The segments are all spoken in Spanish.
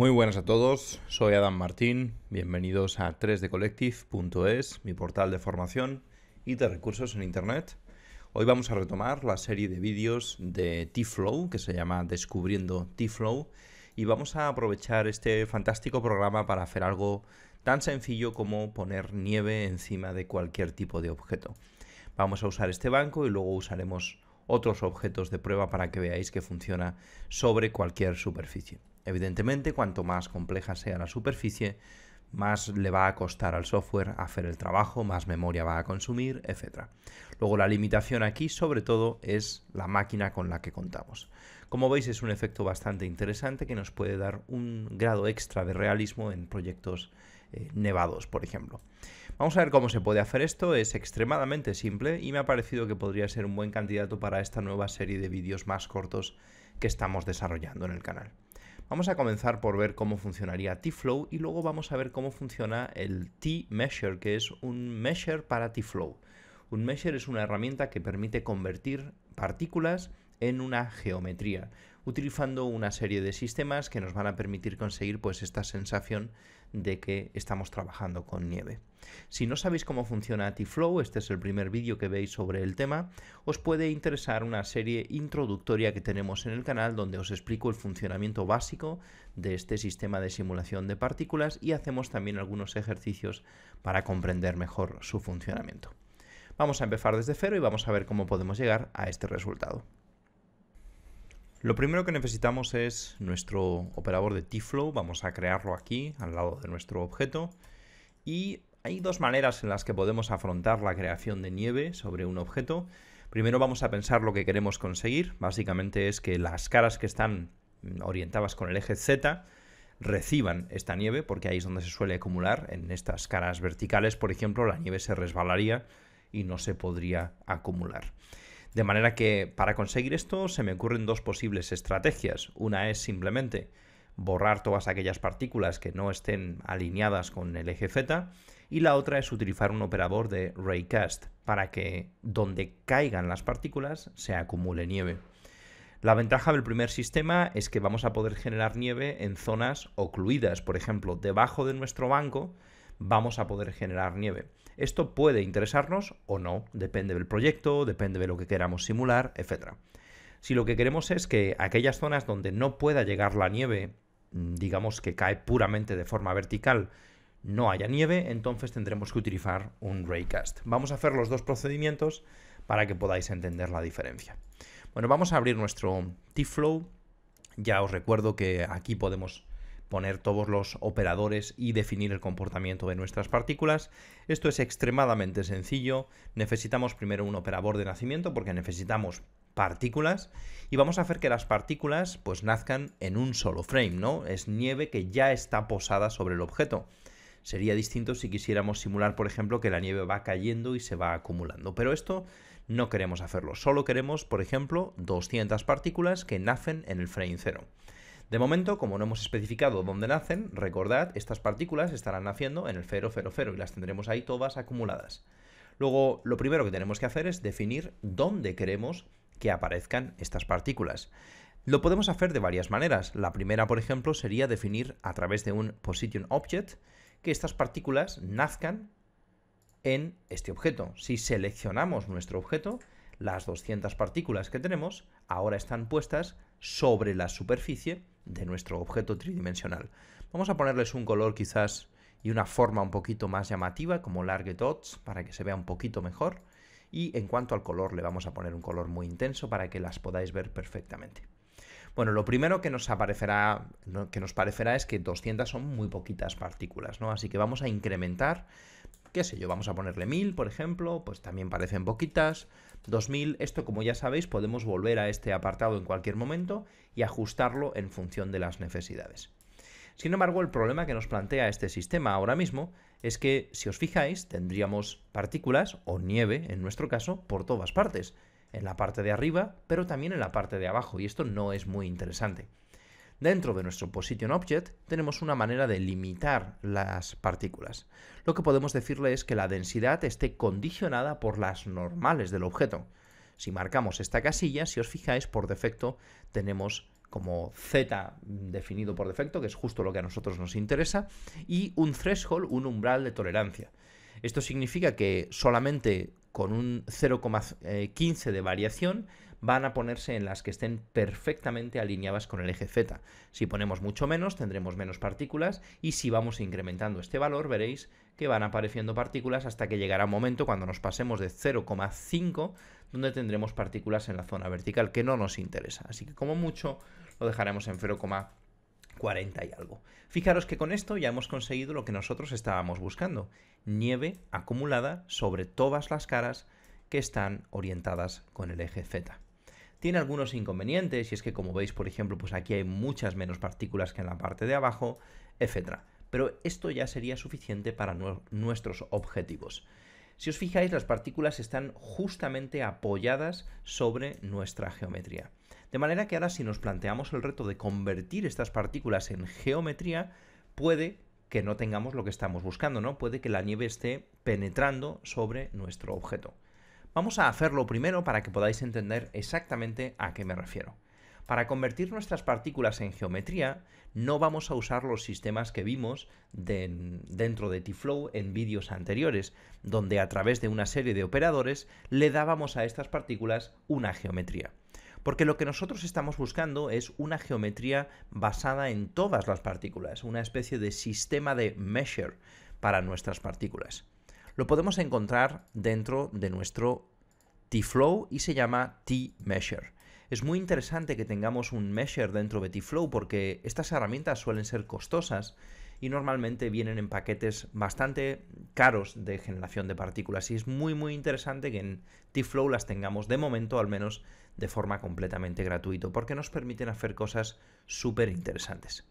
Muy buenas a todos, soy Adam Martín, bienvenidos a 3dcollective.es, mi portal de formación y de recursos en Internet. Hoy vamos a retomar la serie de vídeos de T-Flow, que se llama Descubriendo T-Flow, y vamos a aprovechar este fantástico programa para hacer algo tan sencillo como poner nieve encima de cualquier tipo de objeto. Vamos a usar este banco y luego usaremos otros objetos de prueba para que veáis que funciona sobre cualquier superficie. Evidentemente, cuanto más compleja sea la superficie, más le va a costar al software hacer el trabajo, más memoria va a consumir, etc. Luego la limitación aquí sobre todo es la máquina con la que contamos. Como veis es un efecto bastante interesante que nos puede dar un grado extra de realismo en proyectos eh, nevados, por ejemplo. Vamos a ver cómo se puede hacer esto, es extremadamente simple y me ha parecido que podría ser un buen candidato para esta nueva serie de vídeos más cortos que estamos desarrollando en el canal. Vamos a comenzar por ver cómo funcionaría T-Flow y luego vamos a ver cómo funciona el T-Measure, que es un measure para T-Flow. Un measure es una herramienta que permite convertir partículas en una geometría, utilizando una serie de sistemas que nos van a permitir conseguir pues esta sensación de que estamos trabajando con nieve. Si no sabéis cómo funciona t este es el primer vídeo que veis sobre el tema, os puede interesar una serie introductoria que tenemos en el canal donde os explico el funcionamiento básico de este sistema de simulación de partículas y hacemos también algunos ejercicios para comprender mejor su funcionamiento. Vamos a empezar desde cero y vamos a ver cómo podemos llegar a este resultado. Lo primero que necesitamos es nuestro operador de T-Flow. vamos a crearlo aquí al lado de nuestro objeto y hay dos maneras en las que podemos afrontar la creación de nieve sobre un objeto. Primero vamos a pensar lo que queremos conseguir, básicamente es que las caras que están mm, orientadas con el eje Z reciban esta nieve porque ahí es donde se suele acumular, en estas caras verticales por ejemplo la nieve se resbalaría y no se podría acumular. De manera que para conseguir esto se me ocurren dos posibles estrategias. Una es simplemente borrar todas aquellas partículas que no estén alineadas con el eje Z y la otra es utilizar un operador de raycast para que donde caigan las partículas se acumule nieve. La ventaja del primer sistema es que vamos a poder generar nieve en zonas ocluidas, por ejemplo, debajo de nuestro banco vamos a poder generar nieve. Esto puede interesarnos o no, depende del proyecto, depende de lo que queramos simular, etc. Si lo que queremos es que aquellas zonas donde no pueda llegar la nieve, mm, digamos que cae puramente de forma vertical, no haya nieve, entonces tendremos que utilizar un raycast. Vamos a hacer los dos procedimientos para que podáis entender la diferencia. Bueno, vamos a abrir nuestro T-Flow. Ya os recuerdo que aquí podemos poner todos los operadores y definir el comportamiento de nuestras partículas. Esto es extremadamente sencillo. Necesitamos primero un operador de nacimiento porque necesitamos partículas y vamos a hacer que las partículas pues nazcan en un solo frame, ¿no? Es nieve que ya está posada sobre el objeto. Sería distinto si quisiéramos simular, por ejemplo, que la nieve va cayendo y se va acumulando, pero esto no queremos hacerlo, solo queremos, por ejemplo, 200 partículas que nacen en el frame 0. De momento, como no hemos especificado dónde nacen, recordad, estas partículas estarán naciendo en el 000 0, y las tendremos ahí todas acumuladas. Luego, lo primero que tenemos que hacer es definir dónde queremos que aparezcan estas partículas. Lo podemos hacer de varias maneras. La primera, por ejemplo, sería definir a través de un position object que estas partículas nazcan en este objeto. Si seleccionamos nuestro objeto, las 200 partículas que tenemos ahora están puestas sobre la superficie de nuestro objeto tridimensional. Vamos a ponerles un color quizás y una forma un poquito más llamativa como Large Dots para que se vea un poquito mejor y en cuanto al color le vamos a poner un color muy intenso para que las podáis ver perfectamente. Bueno, lo primero que nos aparecerá, que nos parecerá es que 200 son muy poquitas partículas, ¿no? Así que vamos a incrementar qué sé yo, vamos a ponerle 1000, por ejemplo, pues también parecen poquitas. 2000, esto como ya sabéis, podemos volver a este apartado en cualquier momento y ajustarlo en función de las necesidades. Sin embargo, el problema que nos plantea este sistema ahora mismo es que, si os fijáis, tendríamos partículas o nieve, en nuestro caso, por todas partes, en la parte de arriba, pero también en la parte de abajo, y esto no es muy interesante. Dentro de nuestro Position Object tenemos una manera de limitar las partículas. Lo que podemos decirle es que la densidad esté condicionada por las normales del objeto. Si marcamos esta casilla, si os fijáis, por defecto tenemos como Z definido por defecto, que es justo lo que a nosotros nos interesa, y un threshold, un umbral de tolerancia. Esto significa que solamente con un 0,15 de variación van a ponerse en las que estén perfectamente alineadas con el eje Z. Si ponemos mucho menos, tendremos menos partículas y si vamos incrementando este valor, veréis que van apareciendo partículas hasta que llegará un momento cuando nos pasemos de 0,5 donde tendremos partículas en la zona vertical que no nos interesa. Así que como mucho lo dejaremos en 0,40 y algo. Fijaros que con esto ya hemos conseguido lo que nosotros estábamos buscando, nieve acumulada sobre todas las caras que están orientadas con el eje Z tiene algunos inconvenientes y es que como veis por ejemplo pues aquí hay muchas menos partículas que en la parte de abajo, etcétera. Pero esto ya sería suficiente para nuestros objetivos. Si os fijáis, las partículas están justamente apoyadas sobre nuestra geometría. De manera que ahora si nos planteamos el reto de convertir estas partículas en geometría, puede que no tengamos lo que estamos buscando, ¿no? Puede que la nieve esté penetrando sobre nuestro objeto. Vamos a hacerlo primero para que podáis entender exactamente a qué me refiero. Para convertir nuestras partículas en geometría, no vamos a usar los sistemas que vimos dentro de T-Flow en vídeos anteriores, donde a través de una serie de operadores le dábamos a estas partículas una geometría. Porque lo que nosotros estamos buscando es una geometría basada en todas las partículas, una especie de sistema de measure para nuestras partículas lo podemos encontrar dentro de nuestro T-Flow y se llama T-Measure. Es muy interesante que tengamos un Measure dentro de T-Flow porque estas herramientas suelen ser costosas y normalmente vienen en paquetes bastante caros de generación de partículas y es muy muy interesante que en T-Flow las tengamos de momento al menos de forma completamente gratuito porque nos permiten hacer cosas súper interesantes.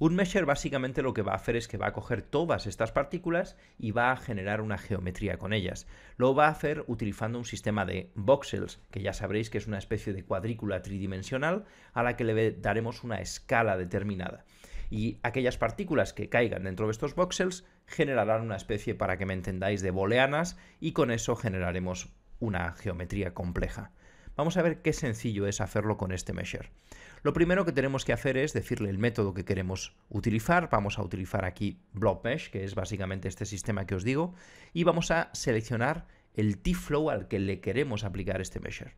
Un mesher básicamente lo que va a hacer es que va a coger todas estas partículas y va a generar una geometría con ellas. Lo va a hacer utilizando un sistema de voxels, que ya sabréis que es una especie de cuadrícula tridimensional a la que le daremos una escala determinada. Y aquellas partículas que caigan dentro de estos voxels generarán una especie, para que me entendáis, de booleanas y con eso generaremos una geometría compleja. Vamos a ver qué sencillo es hacerlo con este mesher. Lo primero que tenemos que hacer es decirle el método que queremos utilizar. Vamos a utilizar aquí Blob Mesh, que es básicamente este sistema que os digo, y vamos a seleccionar el T-Flow al que le queremos aplicar este mesher.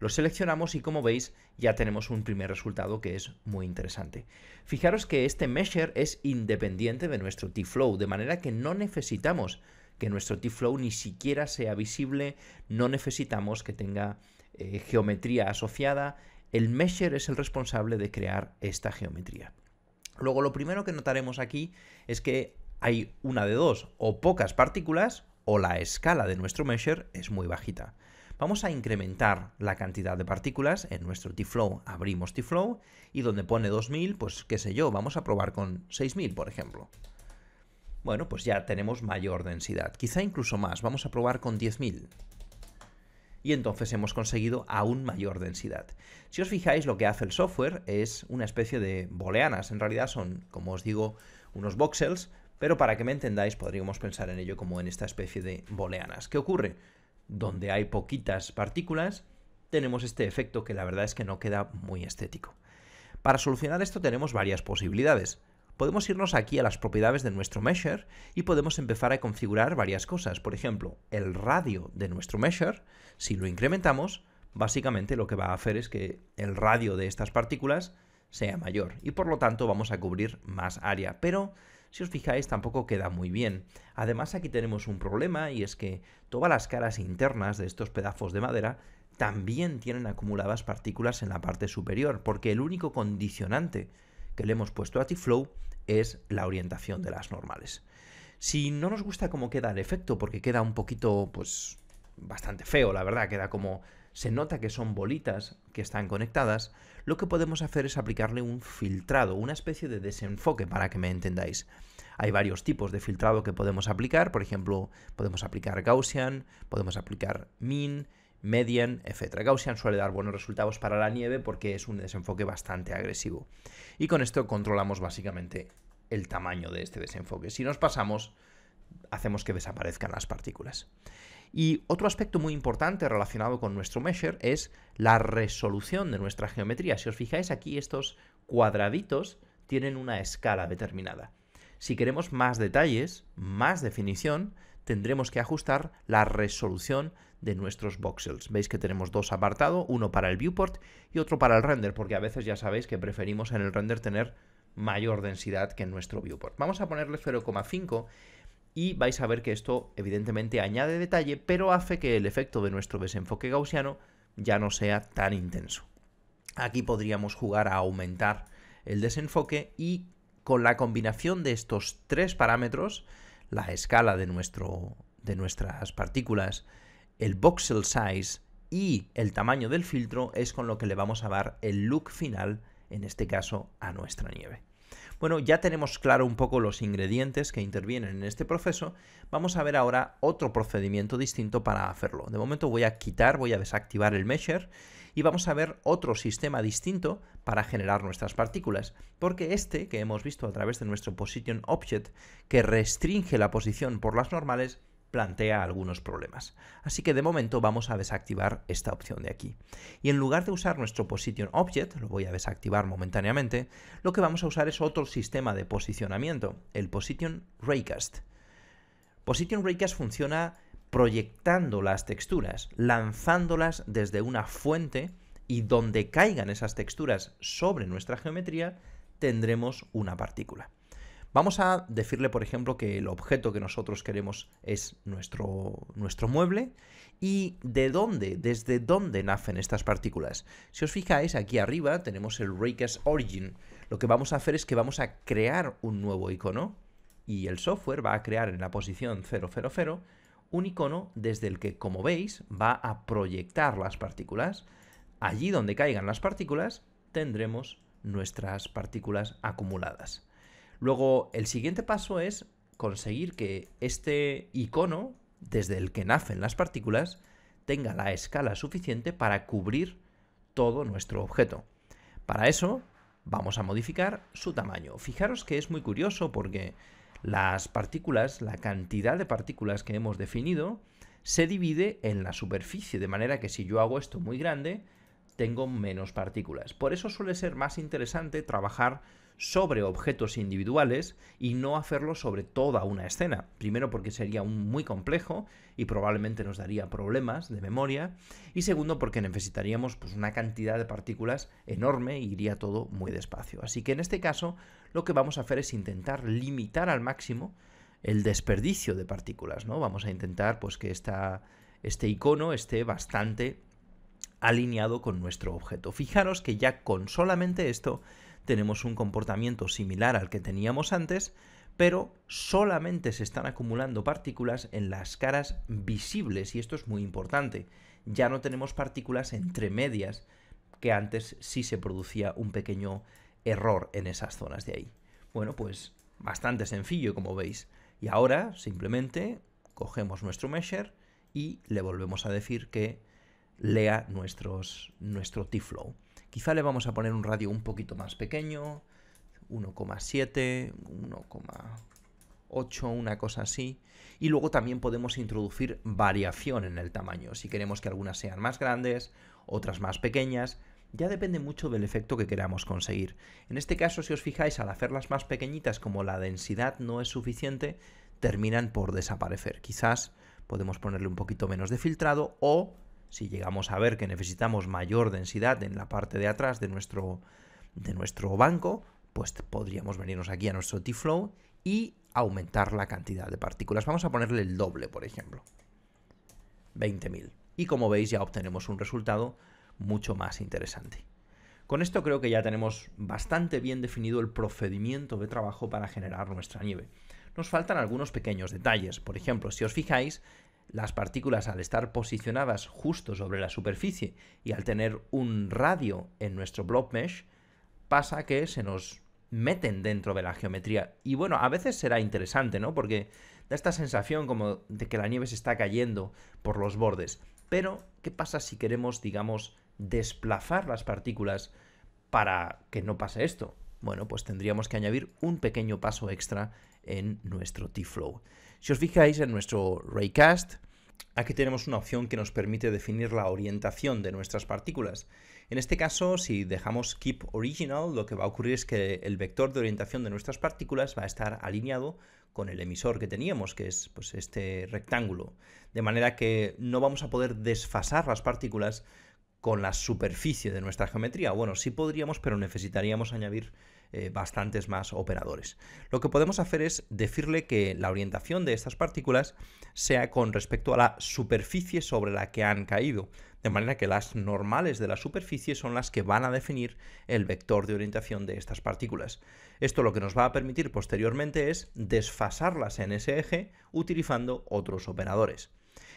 Lo seleccionamos y como veis ya tenemos un primer resultado que es muy interesante. Fijaros que este mesher es independiente de nuestro T-Flow, de manera que no necesitamos que nuestro T-Flow ni siquiera sea visible, no necesitamos que tenga eh, geometría asociada, el mesher es el responsable de crear esta geometría. Luego lo primero que notaremos aquí es que hay una de dos, o pocas partículas, o la escala de nuestro mesher es muy bajita. Vamos a incrementar la cantidad de partículas en nuestro T-Flow. Abrimos tflow flow y donde pone 2000, pues qué sé yo, vamos a probar con 6000, por ejemplo. Bueno, pues ya tenemos mayor densidad, quizá incluso más. Vamos a probar con 10.000 y entonces hemos conseguido aún mayor densidad. Si os fijáis, lo que hace el software es una especie de boleanas. En realidad son, como os digo, unos voxels, pero para que me entendáis podríamos pensar en ello como en esta especie de boleanas. ¿Qué ocurre? Donde hay poquitas partículas, tenemos este efecto que la verdad es que no queda muy estético. Para solucionar esto tenemos varias posibilidades podemos irnos aquí a las propiedades de nuestro measure y podemos empezar a configurar varias cosas. Por ejemplo, el radio de nuestro measure, si lo incrementamos, básicamente lo que va a hacer es que el radio de estas partículas sea mayor y por lo tanto vamos a cubrir más área. Pero si os fijáis tampoco queda muy bien. Además aquí tenemos un problema y es que todas las caras internas de estos pedazos de madera también tienen acumuladas partículas en la parte superior, porque el único condicionante que le hemos puesto a T-Flow es la orientación de las normales. Si no nos gusta cómo queda el efecto, porque queda un poquito, pues, bastante feo, la verdad, queda como... Se nota que son bolitas que están conectadas, lo que podemos hacer es aplicarle un filtrado, una especie de desenfoque para que me entendáis. Hay varios tipos de filtrado que podemos aplicar, por ejemplo, podemos aplicar Gaussian, podemos aplicar Min, median, etc. Gaussian suele dar buenos resultados para la nieve porque es un desenfoque bastante agresivo. Y con esto controlamos básicamente el tamaño de este desenfoque. Si nos pasamos, hacemos que desaparezcan las partículas. Y otro aspecto muy importante relacionado con nuestro measure es la resolución de nuestra geometría. Si os fijáis aquí, estos cuadraditos tienen una escala determinada. Si queremos más detalles, más definición, tendremos que ajustar la resolución de nuestros voxels. Veis que tenemos dos apartados, uno para el viewport y otro para el render, porque a veces ya sabéis que preferimos en el render tener mayor densidad que en nuestro viewport. Vamos a ponerle 0,5 y vais a ver que esto evidentemente añade detalle, pero hace que el efecto de nuestro desenfoque gaussiano ya no sea tan intenso. Aquí podríamos jugar a aumentar el desenfoque y con la combinación de estos tres parámetros, la escala de, nuestro, de nuestras partículas, el voxel size y el tamaño del filtro es con lo que le vamos a dar el look final, en este caso a nuestra nieve. Bueno, ya tenemos claro un poco los ingredientes que intervienen en este proceso. Vamos a ver ahora otro procedimiento distinto para hacerlo. De momento voy a quitar, voy a desactivar el mesher y vamos a ver otro sistema distinto para generar nuestras partículas. Porque este que hemos visto a través de nuestro position object, que restringe la posición por las normales, plantea algunos problemas. Así que de momento vamos a desactivar esta opción de aquí. Y en lugar de usar nuestro Position Object, lo voy a desactivar momentáneamente, lo que vamos a usar es otro sistema de posicionamiento, el Position Raycast. Position Raycast funciona proyectando las texturas, lanzándolas desde una fuente y donde caigan esas texturas sobre nuestra geometría tendremos una partícula. Vamos a decirle, por ejemplo, que el objeto que nosotros queremos es nuestro, mueble y de dónde, desde dónde nacen estas partículas. Si os fijáis, aquí arriba tenemos el Rakers Origin. Lo que vamos a hacer es que vamos a crear un nuevo icono y el software va a crear en la posición 000 un icono desde el que, como veis, va a proyectar las partículas. Allí donde caigan las partículas tendremos nuestras partículas acumuladas. Luego, el siguiente paso es conseguir que este icono, desde el que nacen las partículas, tenga la escala suficiente para cubrir todo nuestro objeto. Para eso, vamos a modificar su tamaño. Fijaros que es muy curioso porque las partículas, la cantidad de partículas que hemos definido, se divide en la superficie, de manera que si yo hago esto muy grande, tengo menos partículas. Por eso suele ser más interesante trabajar sobre objetos individuales y no hacerlo sobre toda una escena. Primero porque sería muy complejo y probablemente nos daría problemas de memoria. Y segundo porque necesitaríamos pues, una cantidad de partículas enorme y iría todo muy despacio. Así que en este caso lo que vamos a hacer es intentar limitar al máximo el desperdicio de partículas. ¿no? Vamos a intentar pues, que esta, este icono esté bastante alineado con nuestro objeto. Fijaros que ya con solamente esto tenemos un comportamiento similar al que teníamos antes, pero solamente se están acumulando partículas en las caras visibles y esto es muy importante. Ya no tenemos partículas entre medias, que antes sí se producía un pequeño error en esas zonas de ahí. Bueno, pues bastante sencillo como veis. Y ahora simplemente cogemos nuestro mesher y le volvemos a decir que lea nuestro T-Flow. Quizá le vamos a poner un radio un poquito más pequeño, 1,7, 1,8, una cosa así. Y luego también podemos introducir variación en el tamaño, si queremos que algunas sean más grandes, otras más pequeñas. Ya depende mucho del efecto que queramos conseguir. En este caso, si os fijáis, al hacerlas más pequeñitas, como la densidad no es suficiente, terminan por desaparecer. Quizás podemos ponerle un poquito menos de filtrado o si llegamos a ver que necesitamos mayor densidad en la parte de atrás de nuestro, de nuestro banco, pues podríamos venirnos aquí a nuestro T-Flow y aumentar la cantidad de partículas. Vamos a ponerle el doble, por ejemplo. 20.000. Y como veis ya obtenemos un resultado mucho más interesante. Con esto creo que ya tenemos bastante bien definido el procedimiento de trabajo para generar nuestra nieve. Nos faltan algunos pequeños detalles. Por ejemplo, si os fijáis, las partículas al estar posicionadas justo sobre la superficie y al tener un radio en nuestro Block mesh, pasa que se nos meten dentro de la geometría. Y bueno, a veces será interesante, ¿no? Porque da esta sensación como de que la nieve se está cayendo por los bordes. Pero, ¿qué pasa si queremos, digamos, desplazar las partículas para que no pase esto? Bueno, pues tendríamos que añadir un pequeño paso extra en nuestro T-Flow. Si os fijáis en nuestro raycast, aquí tenemos una opción que nos permite definir la orientación de nuestras partículas. En este caso, si dejamos keep original, lo que va a ocurrir es que el vector de orientación de nuestras partículas va a estar alineado con el emisor que teníamos, que es pues, este rectángulo. De manera que no vamos a poder desfasar las partículas con la superficie de nuestra geometría. Bueno, sí podríamos, pero necesitaríamos añadir eh, bastantes más operadores. Lo que podemos hacer es decirle que la orientación de estas partículas sea con respecto a la superficie sobre la que han caído, de manera que las normales de la superficie son las que van a definir el vector de orientación de estas partículas. Esto lo que nos va a permitir posteriormente es desfasarlas en ese eje utilizando otros operadores.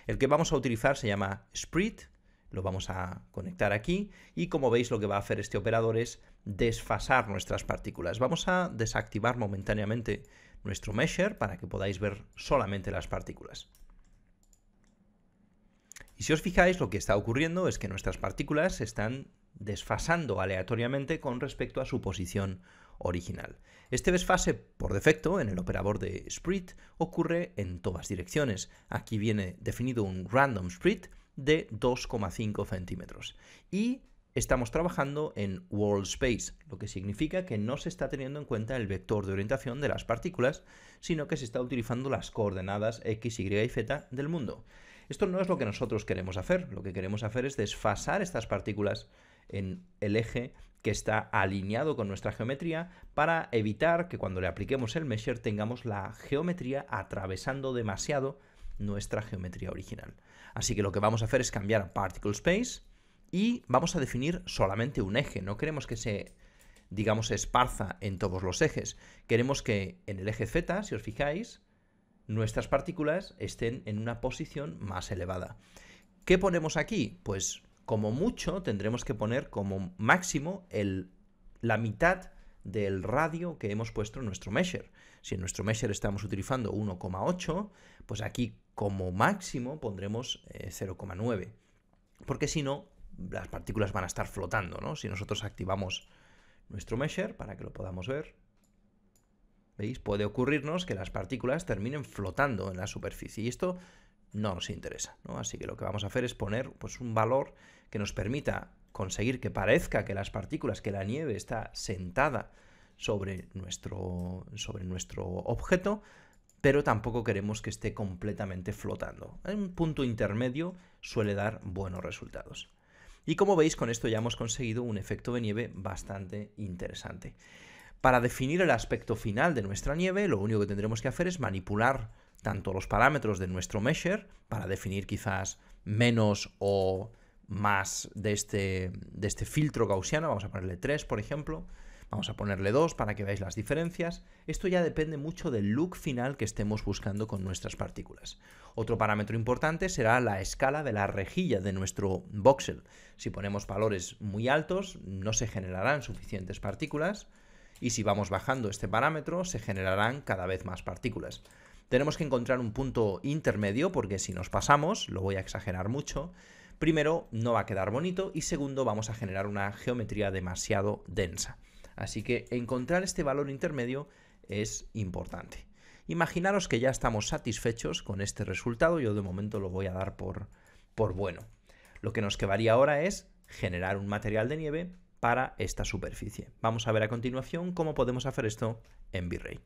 El que vamos a utilizar se llama sprit lo vamos a conectar aquí y como veis lo que va a hacer este operador es desfasar nuestras partículas. Vamos a desactivar momentáneamente nuestro mesher para que podáis ver solamente las partículas. Y si os fijáis, lo que está ocurriendo es que nuestras partículas se están desfasando aleatoriamente con respecto a su posición original. Este desfase por defecto en el operador de split ocurre en todas direcciones. Aquí viene definido un random split de 2,5 centímetros. Y estamos trabajando en world space, lo que significa que no se está teniendo en cuenta el vector de orientación de las partículas, sino que se está utilizando las coordenadas x, y y z del mundo. Esto no es lo que nosotros queremos hacer, lo que queremos hacer es desfasar estas partículas en el eje que está alineado con nuestra geometría para evitar que cuando le apliquemos el mesher tengamos la geometría atravesando demasiado nuestra geometría original. Así que lo que vamos a hacer es cambiar a particle space y vamos a definir solamente un eje. No queremos que se, digamos, se esparza en todos los ejes. Queremos que en el eje Z, si os fijáis, nuestras partículas estén en una posición más elevada. ¿Qué ponemos aquí? Pues como mucho tendremos que poner como máximo el, la mitad del radio que hemos puesto en nuestro measure. Si en nuestro measure estamos utilizando 1,8, pues aquí como máximo pondremos 0,9, eh, porque si no las partículas van a estar flotando, ¿no? Si nosotros activamos nuestro mesher para que lo podamos ver, ¿veis? Puede ocurrirnos que las partículas terminen flotando en la superficie y esto no nos interesa, ¿no? Así que lo que vamos a hacer es poner pues, un valor que nos permita conseguir que parezca que las partículas, que la nieve está sentada sobre nuestro, sobre nuestro objeto, pero tampoco queremos que esté completamente flotando. un punto intermedio suele dar buenos resultados. Y como veis, con esto ya hemos conseguido un efecto de nieve bastante interesante. Para definir el aspecto final de nuestra nieve, lo único que tendremos que hacer es manipular tanto los parámetros de nuestro mesher, para definir quizás menos o más de este, de este filtro gaussiano, vamos a ponerle 3, por ejemplo, Vamos a ponerle dos para que veáis las diferencias. Esto ya depende mucho del look final que estemos buscando con nuestras partículas. Otro parámetro importante será la escala de la rejilla de nuestro voxel. Si ponemos valores muy altos, no se generarán suficientes partículas y si vamos bajando este parámetro, se generarán cada vez más partículas. Tenemos que encontrar un punto intermedio porque si nos pasamos, lo voy a exagerar mucho, primero no va a quedar bonito y segundo vamos a generar una geometría demasiado densa. Así que encontrar este valor intermedio es importante. Imaginaros que ya estamos satisfechos con este resultado, yo de momento lo voy a dar por, bueno. Lo que nos quedaría ahora es generar un material de nieve para esta superficie. Vamos a ver a continuación cómo podemos hacer esto en V-Ray.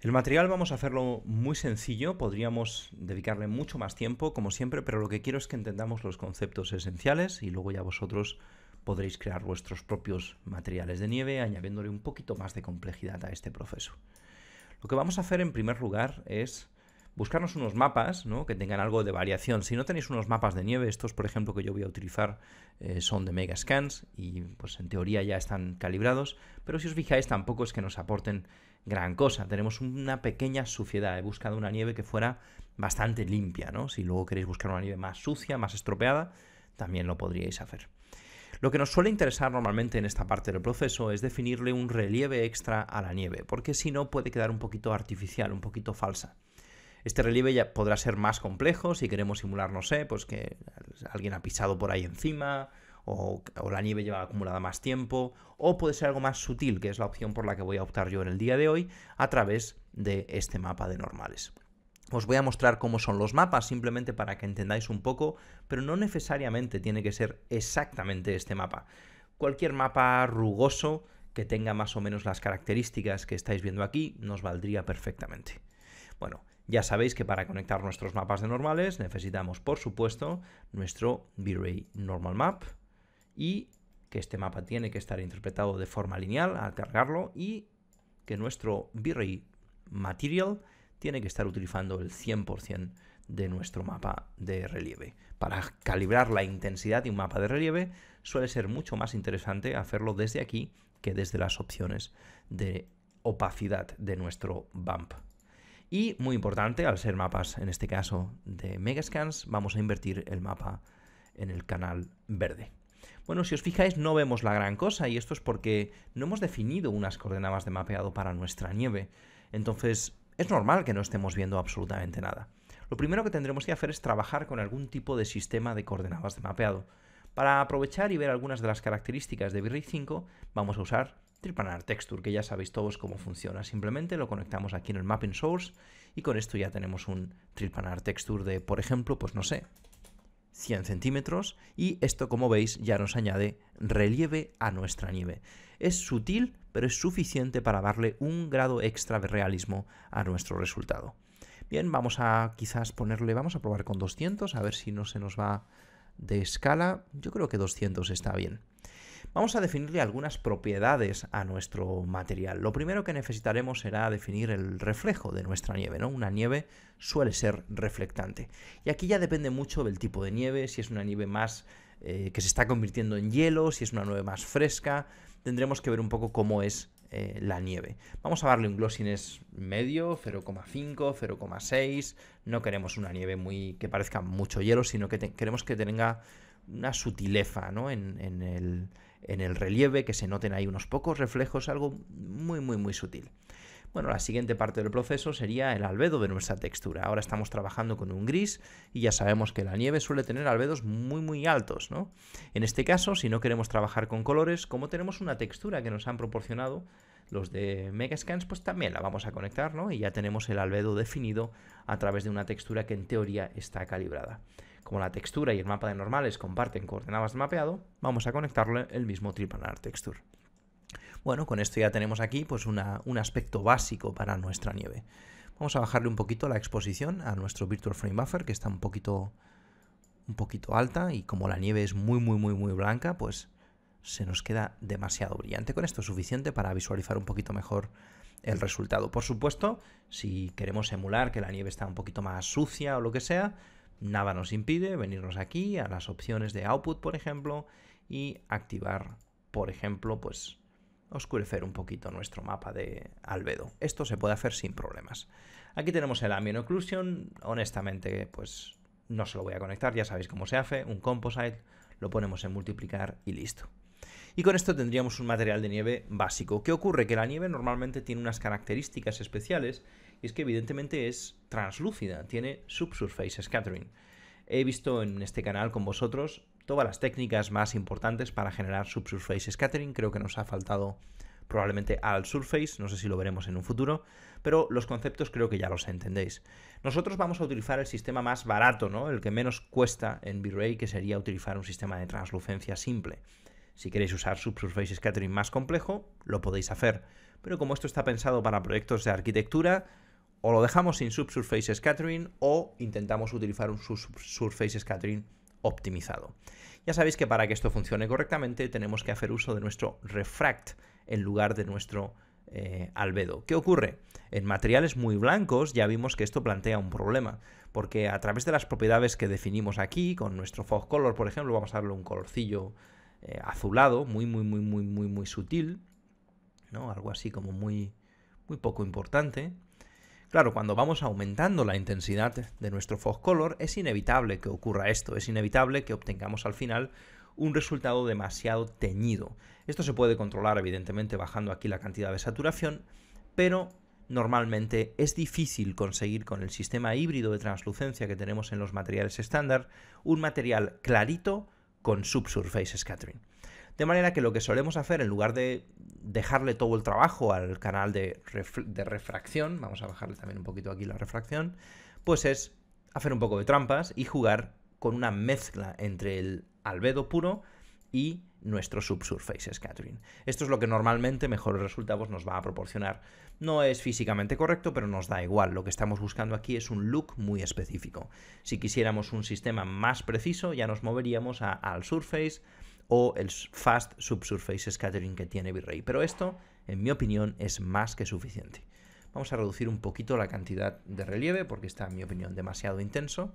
El material vamos a hacerlo muy sencillo, podríamos dedicarle mucho más tiempo, como siempre, pero lo que quiero es que entendamos los conceptos esenciales y luego ya vosotros podréis crear vuestros propios materiales de nieve añadiéndole un poquito más de complejidad a este proceso. Lo que vamos a hacer en primer lugar es buscarnos unos mapas ¿no? que tengan algo de variación. Si no tenéis unos mapas de nieve, estos por ejemplo que yo voy a utilizar eh, son de Megascans y pues en teoría ya están calibrados, pero si os fijáis tampoco es que nos aporten gran cosa. Tenemos una pequeña suciedad. He buscado una nieve que fuera bastante limpia, Si luego queréis buscar una nieve más sucia, más estropeada, también lo podríais hacer. Lo que nos suele interesar normalmente en esta parte del proceso es definirle un relieve extra a la nieve, porque si no puede quedar un poquito artificial, un poquito falsa. Este relieve ya podrá ser más complejo si queremos simular, no sé, pues que alguien ha pisado por ahí encima o, o, la nieve lleva acumulada más tiempo, o puede ser algo más sutil, que es la opción por la que voy a optar yo en el día de hoy, a través de este mapa de normales. Os voy a mostrar cómo son los mapas simplemente para que entendáis un poco, pero no necesariamente tiene que ser exactamente este mapa. Cualquier mapa rugoso que tenga más o menos las características que estáis viendo aquí nos valdría perfectamente. Bueno, ya sabéis que para conectar nuestros mapas de normales necesitamos, por supuesto, nuestro V-Ray Normal Map y que este mapa tiene que estar interpretado de forma lineal al cargarlo y que nuestro V-Ray Material tiene que estar utilizando el 100% de nuestro mapa de relieve. Para calibrar la intensidad de un mapa de relieve suele ser mucho más interesante hacerlo desde aquí que desde las opciones de opacidad de nuestro bump. Y muy importante, al ser mapas, en este caso de Megascans, vamos a invertir el mapa en el canal verde. Bueno, si os fijáis no vemos la gran cosa y esto es porque no hemos definido unas coordenadas de mapeado para nuestra nieve. Entonces es normal que no estemos viendo absolutamente nada. Lo primero que tendremos que hacer es trabajar con algún tipo de sistema de coordenadas de mapeado. Para aprovechar y ver algunas de las características de v 5, vamos a usar Triplanar Texture, que ya sabéis todos cómo funciona. Simplemente lo conectamos aquí en el Mapping Source y con esto ya tenemos un Triplanar Texture de, por ejemplo, pues no sé, 100 centímetros y esto como veis ya nos añade relieve a nuestra nieve. Es sutil pero es suficiente para darle un grado extra de realismo a nuestro resultado. Bien, vamos a quizás ponerle, vamos a probar con 200 a ver si no se nos va de escala. Yo creo que 200 está bien. Vamos a definirle algunas propiedades a nuestro material. Lo primero que necesitaremos será definir el reflejo de nuestra nieve, ¿no? Una nieve suele ser reflectante. Y aquí ya depende mucho del tipo de nieve, si es una nieve más eh, que se está convirtiendo en hielo, si es una nieve más fresca, tendremos que ver un poco cómo es eh, la nieve. Vamos a darle un glossiness medio, 0,5, 0,6. No queremos una nieve muy que parezca mucho hielo, sino que queremos que tenga una sutileza ¿no? en, el, en el relieve, que se noten ahí unos pocos reflejos, algo muy, muy, muy sutil. Bueno, la siguiente parte del proceso sería el albedo de nuestra textura. Ahora estamos trabajando con un gris y ya sabemos que la nieve suele tener albedos muy muy altos, En este caso, si no queremos trabajar con colores, como tenemos una textura que nos han proporcionado los de Megascans, pues también la vamos a conectar, ¿no? Y ya tenemos el albedo definido a través de una textura que en teoría está calibrada. Como la textura y el mapa de normales comparten coordenadas de mapeado, vamos a conectarle el mismo triplanar texture. Bueno, con esto ya tenemos aquí pues, un aspecto básico para nuestra nieve. Vamos a bajarle un poquito la exposición a nuestro Virtual Frame Buffer, que está un poquito, un poquito alta y como la nieve es muy, muy, muy, muy blanca, pues se nos queda demasiado brillante. Con esto es suficiente para visualizar un poquito mejor el resultado. Por supuesto, si queremos emular que la nieve está un poquito más sucia o lo que sea, Nada nos impide venirnos aquí a las opciones de output, por ejemplo, y activar, por ejemplo, pues oscurecer un poquito nuestro mapa de albedo. Esto se puede hacer sin problemas. Aquí tenemos el Ambient Occlusion. Honestamente, pues no se lo voy a conectar, ya sabéis cómo se hace. Un composite, lo ponemos en multiplicar y listo. Y con esto tendríamos un material de nieve básico. ¿Qué ocurre? Que la nieve normalmente tiene unas características especiales es que evidentemente es translúcida, tiene subsurface scattering. He visto en este canal con vosotros todas las técnicas más importantes para generar subsurface scattering, creo que nos ha faltado probablemente al surface, no sé si lo veremos en un futuro, pero los conceptos creo que ya los entendéis. Nosotros vamos a utilizar el sistema más barato, ¿no? el que menos cuesta en V-Ray, que sería utilizar un sistema de translucencia simple. Si queréis usar subsurface scattering más complejo, lo podéis hacer, pero como esto está pensado para proyectos de arquitectura, o lo dejamos sin subsurface scattering o intentamos utilizar un subsurface scattering optimizado. Ya sabéis que para que esto funcione correctamente tenemos que hacer uso de nuestro refract en lugar de nuestro eh, albedo. ¿Qué ocurre? En materiales muy blancos ya vimos que esto plantea un problema, porque a través de las propiedades que definimos aquí, con nuestro fog color, por ejemplo, vamos a darle un colorcillo eh, azulado, muy, muy, muy, muy, muy, muy sutil, ¿no? algo así como muy, muy poco importante, Claro, cuando vamos aumentando la intensidad de nuestro fog color, es inevitable que ocurra esto, es inevitable que obtengamos al final un resultado demasiado teñido. Esto se puede controlar, evidentemente, bajando aquí la cantidad de saturación, pero normalmente es difícil conseguir con el sistema híbrido de translucencia que tenemos en los materiales estándar un material clarito con subsurface scattering. De manera que lo que solemos hacer, en lugar de dejarle todo el trabajo al canal de, refracción, vamos a bajarle también un poquito aquí la refracción, pues es hacer un poco de trampas y jugar con una mezcla entre el albedo puro y nuestro subsurface scattering. Esto es lo que normalmente mejores resultados nos va a proporcionar. No es físicamente correcto, pero nos da igual. Lo que estamos buscando aquí es un look muy específico. Si quisiéramos un sistema más preciso, ya nos moveríamos al surface, o el Fast Subsurface Scattering que tiene Virrey. Pero esto, en mi opinión, es más que suficiente. Vamos a reducir un poquito la cantidad de relieve porque está, en mi opinión, demasiado intenso.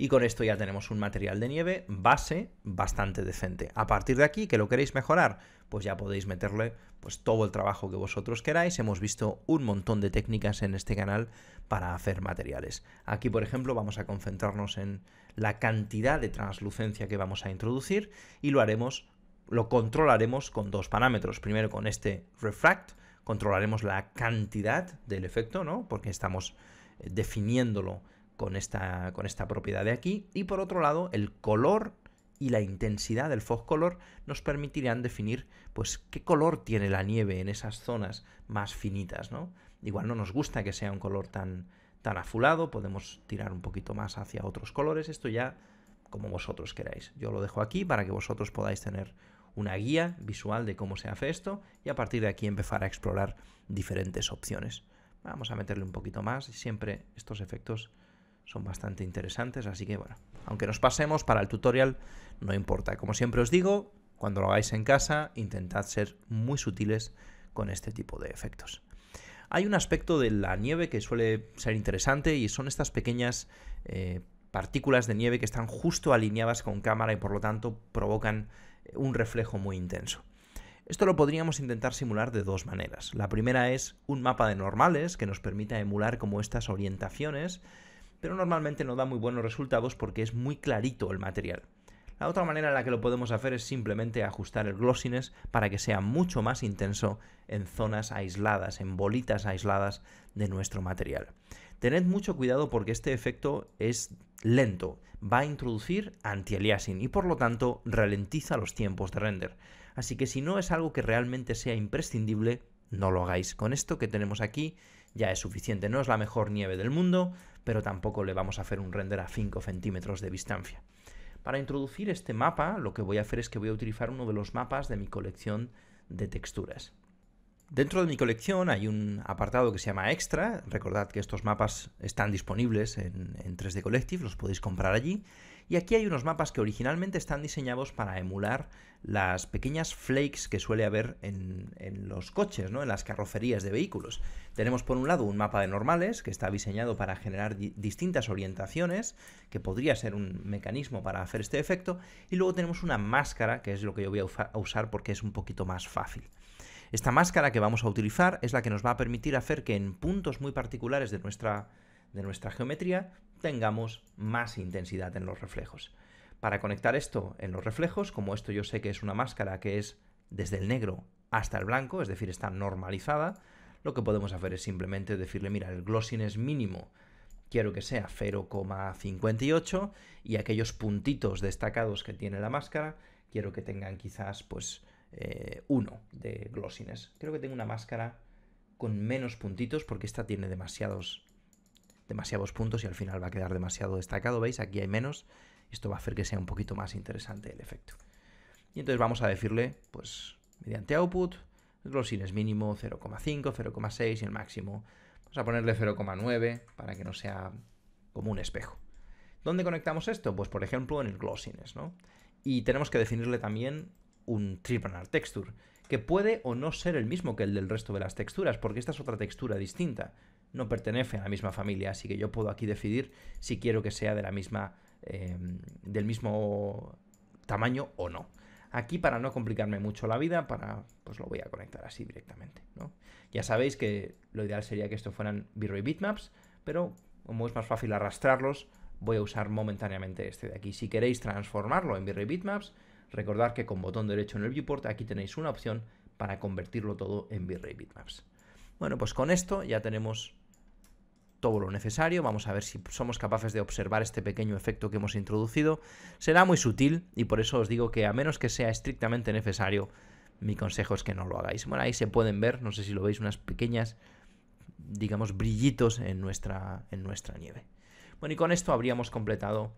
Y con esto ya tenemos un material de nieve base bastante decente. A partir de aquí, que lo queréis mejorar, pues ya podéis meterle pues, todo el trabajo que vosotros queráis. Hemos visto un montón de técnicas en este canal para hacer materiales. Aquí, por ejemplo, vamos a concentrarnos en la cantidad de translucencia que vamos a introducir y lo haremos, lo controlaremos con dos parámetros. Primero con este refract, controlaremos la cantidad del efecto, ¿no? Porque estamos eh, definiéndolo con esta, con esta propiedad de aquí. Y por otro lado, el color y la intensidad del fog color nos permitirán definir pues qué color tiene la nieve en esas zonas más finitas, ¿no? Igual no nos gusta que sea un color tan tan azulado, podemos tirar un poquito más hacia otros colores, esto ya como vosotros queráis. Yo lo dejo aquí para que vosotros podáis tener una guía visual de cómo se hace esto y a partir de aquí empezar a explorar diferentes opciones. Vamos a meterle un poquito más, siempre estos efectos son bastante interesantes, así que bueno, aunque nos pasemos para el tutorial, no importa. Como siempre os digo, cuando lo hagáis en casa, intentad ser muy sutiles con este tipo de efectos. Hay un aspecto de la nieve que suele ser interesante y son estas pequeñas eh, partículas de nieve que están justo alineadas con cámara y por lo tanto provocan eh, un reflejo muy intenso. Esto lo podríamos intentar simular de dos maneras. La primera es un mapa de normales que nos permita emular como estas orientaciones, pero normalmente no da muy buenos resultados porque es muy clarito el material. La otra manera en la que lo podemos hacer es simplemente ajustar el glossiness para que sea mucho más intenso en zonas aisladas, en bolitas aisladas de nuestro material. Tened mucho cuidado porque este efecto es lento, va a introducir anti-aliasing y por lo tanto ralentiza los tiempos de render. Así que si no es algo que realmente sea imprescindible, no lo hagáis. Con esto que tenemos aquí ya es suficiente. No es la mejor nieve del mundo, pero tampoco le vamos a hacer un render a 5 centímetros de distancia. Para introducir este mapa, lo que voy a hacer es que voy a utilizar uno de los mapas de mi colección de texturas. Dentro de mi colección hay un apartado que se llama Extra. Recordad que estos mapas están disponibles en, 3D Collective, los podéis comprar allí. Y aquí hay unos mapas que originalmente están diseñados para emular las pequeñas flakes que suele haber en, los coches, ¿no? en las carrocerías de vehículos. Tenemos por un lado un mapa de normales que está diseñado para generar distintas orientaciones, que podría ser un mecanismo para hacer este efecto, y luego tenemos una máscara, que es lo que yo voy a usar porque es un poquito más fácil. Esta máscara que vamos a utilizar es la que nos va a permitir hacer que en puntos muy particulares de nuestra de nuestra geometría, tengamos más intensidad en los reflejos. Para conectar esto en los reflejos, como esto yo sé que es una máscara que es desde el negro hasta el blanco, es decir, está normalizada, lo que podemos hacer es simplemente decirle, mira, el glossiness mínimo, quiero que sea 0,58 y aquellos puntitos destacados que tiene la máscara, quiero que tengan quizás pues eh, uno de glossiness. Creo que tengo una máscara con menos puntitos porque esta tiene demasiados demasiados puntos y al final va a quedar demasiado destacado. ¿Veis? Aquí hay menos. Esto va a hacer que sea un poquito más interesante el efecto. Y entonces vamos a decirle, pues, mediante output, glossines mínimo 0,5, 0,6 y el máximo. Vamos a ponerle 0,9 para que no sea como un espejo. ¿Dónde conectamos esto? Pues, por ejemplo, en el glossines, ¿no? Y tenemos que definirle también un triplanar texture, que puede o no ser el mismo que el del resto de las texturas, porque esta es otra textura distinta no pertenece a la misma familia, así que yo puedo aquí decidir si quiero que sea de la misma, em, del mismo tamaño o no. Aquí para no complicarme mucho la vida, para, pues lo voy a conectar así directamente. Ya sabéis que lo ideal sería que esto fueran B-Ray bitmaps, pero como es más fácil arrastrarlos, voy a usar momentáneamente este de aquí. Si queréis transformarlo en V-Ray bitmaps, recordad que con botón derecho en el viewport aquí tenéis una opción para convertirlo todo en V-Ray bitmaps. Bueno, pues con esto ya tenemos todo lo necesario. Vamos a ver si somos capaces de observar este pequeño efecto que hemos introducido. Será muy sutil y por eso os digo que a menos que sea estrictamente necesario, mi consejo es que no lo hagáis. Bueno, ahí se pueden ver, no sé si lo veis, unas pequeñas, digamos, brillitos en nuestra, en nuestra nieve. Bueno, y con esto habríamos completado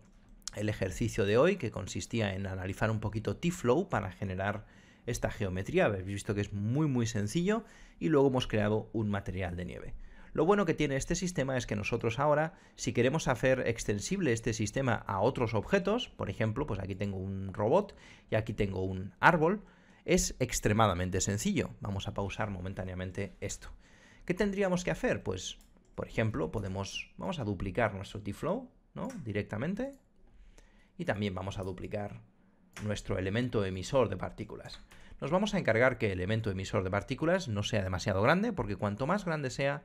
el ejercicio de hoy, que consistía en analizar un poquito T-Flow para generar esta geometría. Habéis visto que es muy muy sencillo y luego hemos creado un material de nieve. Lo bueno que tiene este sistema es que nosotros ahora, si queremos hacer extensible este sistema a otros objetos, por ejemplo, pues aquí tengo un robot y aquí tengo un árbol, es extremadamente sencillo. Vamos a pausar momentáneamente esto. ¿Qué tendríamos que hacer? Pues, por ejemplo, podemos, vamos a duplicar nuestro tflow, ¿no? Directamente. Y también vamos a duplicar nuestro elemento emisor de partículas. Nos vamos a encargar que el elemento emisor de partículas no sea demasiado grande, porque cuanto más grande sea,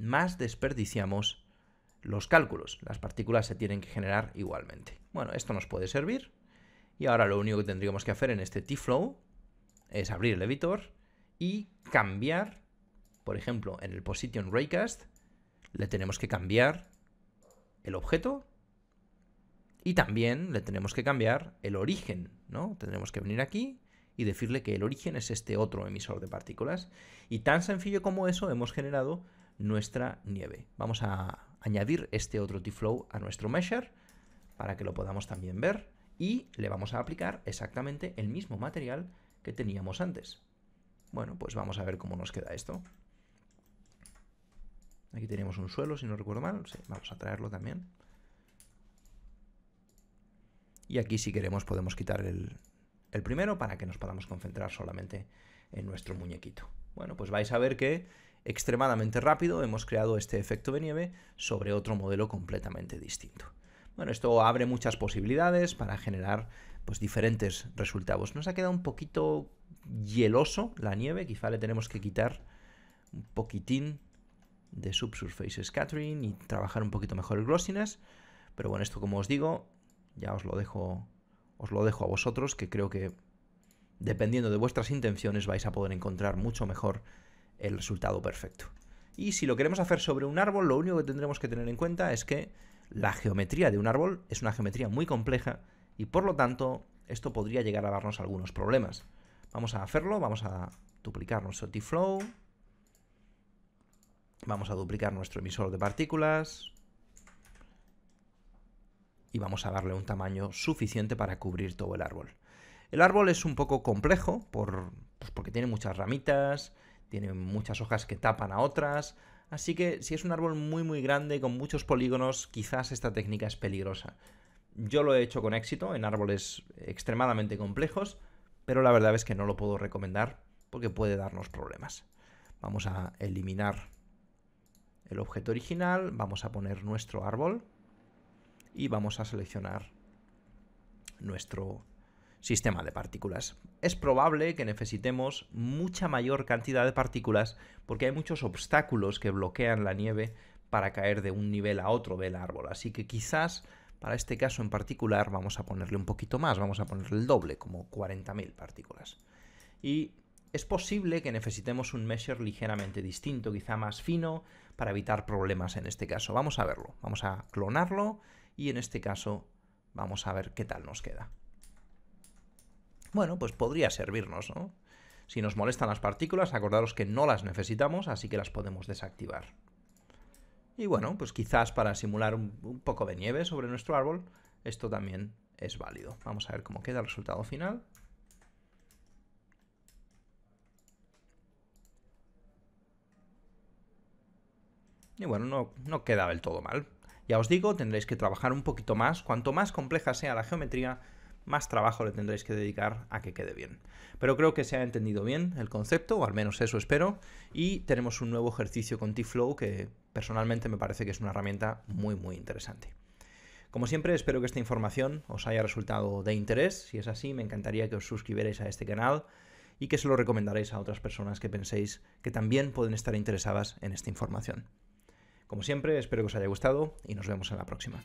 más desperdiciamos los cálculos. Las partículas se tienen que generar igualmente. Bueno, esto nos puede servir. Y ahora lo único que tendríamos que hacer en este T-Flow es abrir el editor y cambiar, por ejemplo, en el Position Raycast, le tenemos que cambiar el objeto y también le tenemos que cambiar el origen, ¿no? Tendremos que venir aquí y decirle que el origen es este otro emisor de partículas. Y tan sencillo como eso hemos generado nuestra nieve. Vamos a añadir este otro T-Flow a nuestro Mesher para que lo podamos también ver y le vamos a aplicar exactamente el mismo material que teníamos antes. Bueno, pues vamos a ver cómo nos queda esto. Aquí tenemos un suelo, si no recuerdo mal. vamos a traerlo también. Y aquí si queremos podemos quitar el, el primero para que nos podamos concentrar solamente en nuestro muñequito. Bueno, pues vais a ver que extremadamente rápido hemos creado este efecto de nieve sobre otro modelo completamente distinto. Bueno, esto abre muchas posibilidades para generar pues, diferentes resultados. Nos ha quedado un poquito hieloso la nieve, quizá le tenemos que quitar un poquitín de subsurface scattering y trabajar un poquito mejor el glossiness, pero bueno, esto como os digo, ya os lo dejo os lo dejo a vosotros que creo que dependiendo de vuestras intenciones vais a poder encontrar mucho mejor el resultado perfecto. Y si lo queremos hacer sobre un árbol, lo único que tendremos que tener en cuenta es que la geometría de un árbol es una geometría muy compleja y por lo tanto esto podría llegar a darnos algunos problemas. Vamos a hacerlo, vamos a duplicar nuestro T-Flow, vamos a duplicar nuestro emisor de partículas y vamos a darle un tamaño suficiente para cubrir todo el árbol. El árbol es un poco complejo por, pues porque tiene muchas ramitas, tiene muchas hojas que tapan a otras, así que si es un árbol muy muy grande con muchos polígonos, quizás esta técnica es peligrosa. Yo lo he hecho con éxito en árboles extremadamente complejos, pero la verdad es que no lo puedo recomendar porque puede darnos problemas. Vamos a eliminar el objeto original, vamos a poner nuestro árbol y vamos a seleccionar nuestro sistema de partículas. Es probable que necesitemos mucha mayor cantidad de partículas porque hay muchos obstáculos que bloquean la nieve para caer de un nivel a otro del árbol. Así que quizás para este caso en particular vamos a ponerle un poquito más, vamos a ponerle el doble, como 40.000 partículas. Y es posible que necesitemos un measure ligeramente distinto, quizá más fino, para evitar problemas en este caso. Vamos a verlo, vamos a clonarlo y en este caso vamos a ver qué tal nos queda bueno, pues podría servirnos, ¿no? Si nos molestan las partículas, acordaros que no las necesitamos, así que las podemos desactivar. Y bueno, pues quizás para simular un, poco de nieve sobre nuestro árbol, esto también es válido. Vamos a ver cómo queda el resultado final. Y bueno, no, no queda del todo mal. Ya os digo, tendréis que trabajar un poquito más. Cuanto más compleja sea la geometría, más trabajo le tendréis que dedicar a que quede bien. Pero creo que se ha entendido bien el concepto, o al menos eso espero, y tenemos un nuevo ejercicio con T-Flow que personalmente me parece que es una herramienta muy muy interesante. Como siempre, espero que esta información os haya resultado de interés. Si es así, me encantaría que os suscribierais a este canal y que se lo recomendaréis a otras personas que penséis que también pueden estar interesadas en esta información. Como siempre, espero que os haya gustado y nos vemos en la próxima.